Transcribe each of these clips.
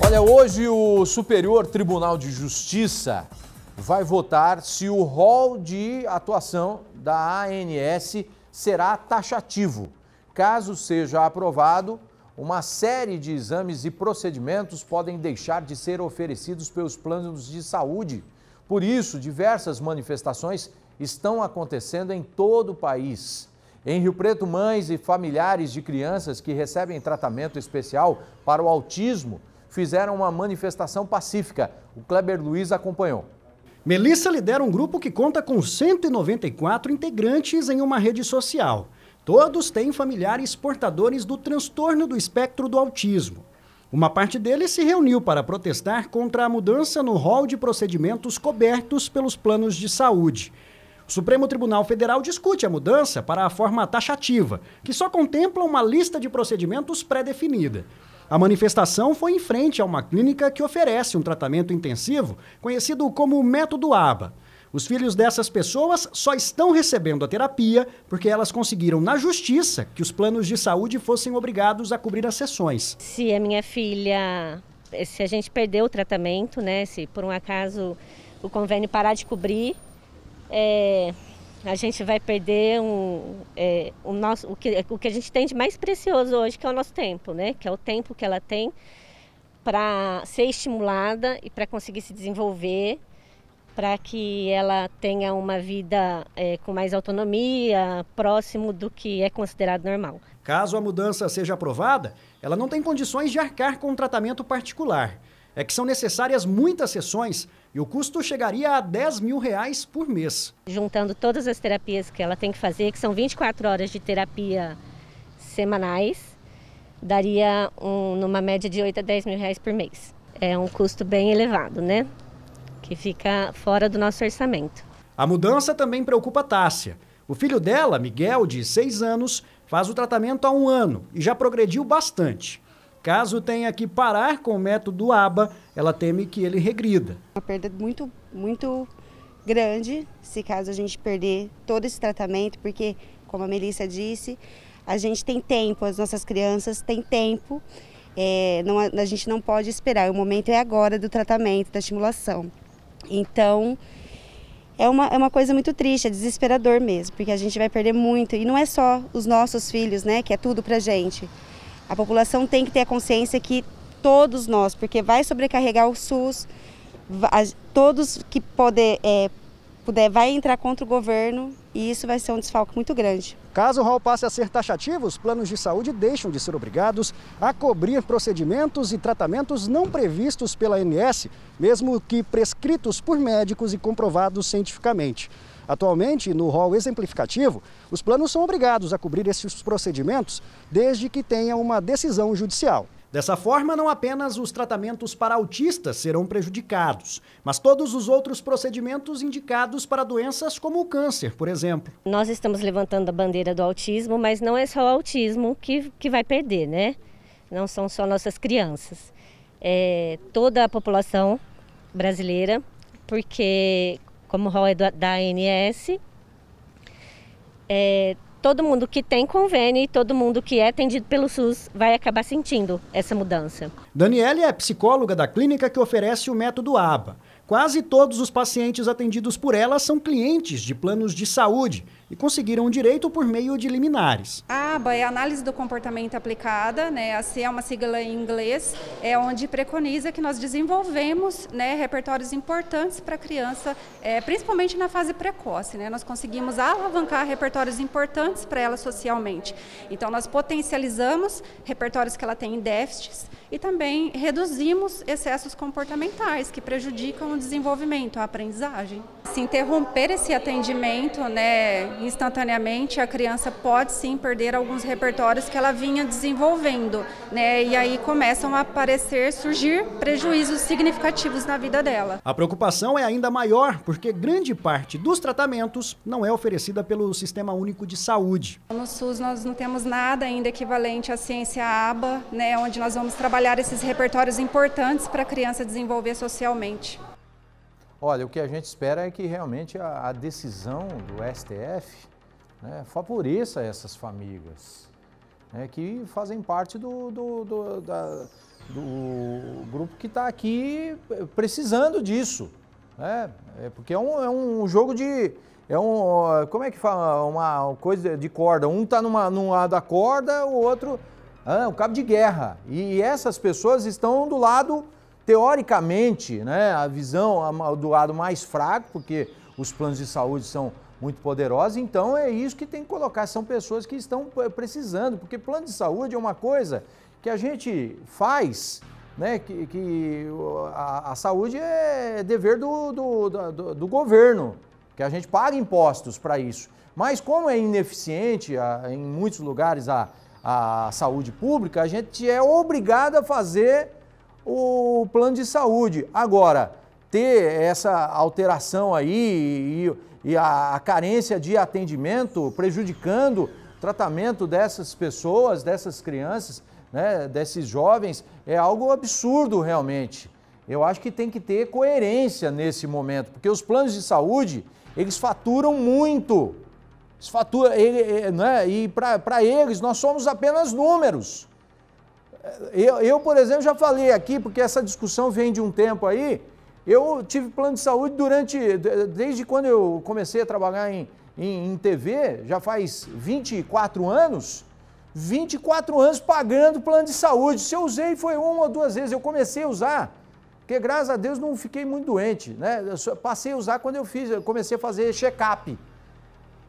Olha, hoje o Superior Tribunal de Justiça vai votar se o rol de atuação da ANS será taxativo. Caso seja aprovado, uma série de exames e procedimentos podem deixar de ser oferecidos pelos planos de saúde. Por isso, diversas manifestações estão acontecendo em todo o país. Em Rio Preto, mães e familiares de crianças que recebem tratamento especial para o autismo fizeram uma manifestação pacífica. O Kleber Luiz acompanhou. Melissa lidera um grupo que conta com 194 integrantes em uma rede social. Todos têm familiares portadores do transtorno do espectro do autismo. Uma parte deles se reuniu para protestar contra a mudança no rol de procedimentos cobertos pelos planos de saúde. O Supremo Tribunal Federal discute a mudança para a forma taxativa, que só contempla uma lista de procedimentos pré-definida. A manifestação foi em frente a uma clínica que oferece um tratamento intensivo conhecido como método ABA. Os filhos dessas pessoas só estão recebendo a terapia porque elas conseguiram na justiça que os planos de saúde fossem obrigados a cobrir as sessões. Se a minha filha, eh, se a gente perder o tratamento, né, se por um acaso o convênio parar de cobrir, é, a gente vai perder um, é, o, nosso, o, que, o que a gente tem de mais precioso hoje, que é o nosso tempo, né? Que é o tempo que ela tem para ser estimulada e para conseguir se desenvolver, para que ela tenha uma vida é, com mais autonomia, próximo do que é considerado normal. Caso a mudança seja aprovada, ela não tem condições de arcar com um tratamento particular. É que são necessárias muitas sessões e o custo chegaria a 10 mil reais por mês. Juntando todas as terapias que ela tem que fazer, que são 24 horas de terapia semanais, daria um, numa média de 8 a 10 mil reais por mês. É um custo bem elevado, né? Que fica fora do nosso orçamento. A mudança também preocupa a Tássia. O filho dela, Miguel, de 6 anos, faz o tratamento há um ano e já progrediu bastante. Caso tenha que parar com o método ABA, ela teme que ele regrida. Uma perda muito, muito grande se caso a gente perder todo esse tratamento, porque, como a Melissa disse, a gente tem tempo, as nossas crianças têm tempo. É, não, a gente não pode esperar, o momento é agora do tratamento, da estimulação. Então, é uma, é uma coisa muito triste, é desesperador mesmo, porque a gente vai perder muito. E não é só os nossos filhos, né, que é tudo pra gente. A população tem que ter a consciência que todos nós, porque vai sobrecarregar o SUS, todos que poder, é, puder vai entrar contra o governo e isso vai ser um desfalque muito grande. Caso o rol passe a ser taxativo, os planos de saúde deixam de ser obrigados a cobrir procedimentos e tratamentos não previstos pela ANS, mesmo que prescritos por médicos e comprovados cientificamente. Atualmente, no rol exemplificativo, os planos são obrigados a cobrir esses procedimentos desde que tenha uma decisão judicial. Dessa forma, não apenas os tratamentos para autistas serão prejudicados, mas todos os outros procedimentos indicados para doenças como o câncer, por exemplo. Nós estamos levantando a bandeira do autismo, mas não é só o autismo que, que vai perder, né? Não são só nossas crianças. É toda a população brasileira, porque como o rol é da, da ANS, é, todo mundo que tem convênio e todo mundo que é atendido pelo SUS vai acabar sentindo essa mudança. Daniele é psicóloga da clínica que oferece o método ABA. Quase todos os pacientes atendidos por ela são clientes de planos de saúde e conseguiram o direito por meio de liminares. A aba é análise do comportamento aplicada, né? A C é uma sigla em inglês, é onde preconiza que nós desenvolvemos né, repertórios importantes para a criança, é, principalmente na fase precoce. Né? Nós conseguimos alavancar repertórios importantes para ela socialmente. Então nós potencializamos repertórios que ela tem em déficits e também reduzimos excessos comportamentais que prejudicam o desenvolvimento, a aprendizagem. Se interromper esse atendimento né, instantaneamente, a criança pode sim perder alguns repertórios que ela vinha desenvolvendo. Né, e aí começam a aparecer, surgir prejuízos significativos na vida dela. A preocupação é ainda maior porque grande parte dos tratamentos não é oferecida pelo Sistema Único de Saúde. No SUS nós não temos nada ainda equivalente à ciência ABA, né, onde nós vamos trabalhar esses repertórios importantes para a criança desenvolver socialmente. Olha, o que a gente espera é que realmente a, a decisão do STF né, favoreça essas famílias né, que fazem parte do, do, do, da, do grupo que está aqui precisando disso. Né? É porque é um, é um jogo de, é um, como é que fala, uma coisa de corda. Um está num lado da corda, o outro, ah, um cabo de guerra. E essas pessoas estão do lado teoricamente, né, a visão do lado mais fraco, porque os planos de saúde são muito poderosos, então é isso que tem que colocar, são pessoas que estão eh, precisando, porque plano de saúde é uma coisa que a gente faz, né, que, que a, a, saúde é dever do, do, do, do governo, que a gente paga impostos para isso. Mas como é ineficiente a, em muitos lugares a, a saúde pública, a gente é obrigado a fazer o plano de saúde. Agora, ter essa alteração aí e, e a, a, carência de atendimento prejudicando o tratamento dessas pessoas, dessas crianças, né, desses jovens, é algo absurdo realmente. Eu acho que tem que ter coerência nesse momento, porque os planos de saúde, eles faturam muito. Eles faturam, ele, né, e para eles nós somos apenas números. Eu, eu, por exemplo, já falei aqui, porque essa discussão vem de um tempo aí. Eu tive plano de saúde durante. Desde quando eu comecei a trabalhar em, em, em TV, já faz 24 anos. 24 anos pagando plano de saúde. Se eu usei foi uma ou duas vezes, eu comecei a usar, porque graças a Deus não fiquei muito doente, né? Eu passei a usar quando eu fiz, eu comecei a fazer check-up.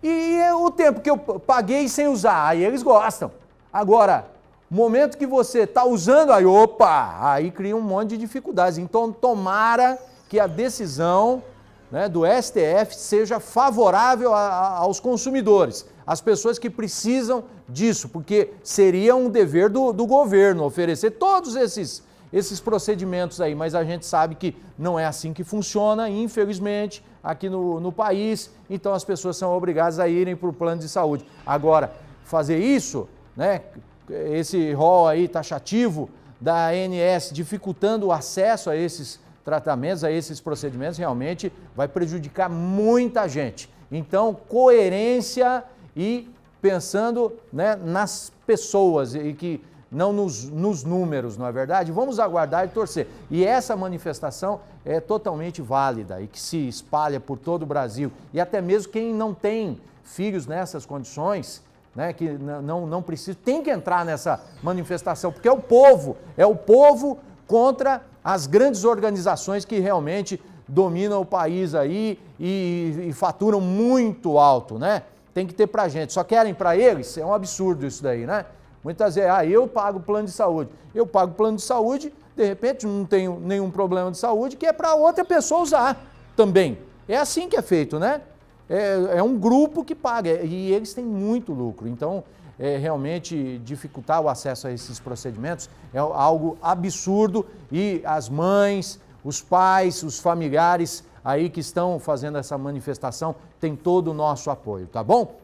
E, e o tempo que eu paguei sem usar, aí eles gostam. Agora, Momento que você está usando, aí opa, aí cria um monte de dificuldades. Então, tomara que a decisão né, do STF seja favorável a, a, aos consumidores, às pessoas que precisam disso, porque seria um dever do, do governo oferecer todos esses, esses procedimentos aí, mas a gente sabe que não é assim que funciona, infelizmente, aqui no, no país. Então as pessoas são obrigadas a irem para o plano de saúde. Agora, fazer isso, né? esse rol aí taxativo da ANS dificultando o acesso a esses tratamentos, a esses procedimentos, realmente vai prejudicar muita gente. Então, coerência e pensando né, nas pessoas e que não nos, nos, números, não é verdade? Vamos aguardar e torcer. E essa manifestação é totalmente válida e que se espalha por todo o Brasil. E até mesmo quem não tem filhos nessas condições, né, que não, não precisa, tem que entrar nessa manifestação, porque é o povo, é o povo contra as grandes organizações que realmente dominam o país aí e, e faturam muito alto, né? Tem que ter pra gente. Só querem para eles? É um absurdo isso daí, né? Muitas vezes, ah, eu pago plano de saúde. Eu pago plano de saúde, de repente não tenho nenhum problema de saúde, que é para outra pessoa usar também. É assim que é feito, né? é, é um grupo que paga é, e eles têm muito lucro. Então, é, realmente dificultar o acesso a esses procedimentos é algo absurdo e as mães, os pais, os familiares aí que estão fazendo essa manifestação têm todo o nosso apoio, tá bom?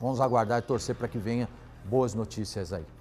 Vamos aguardar e torcer para que venha boas notícias aí.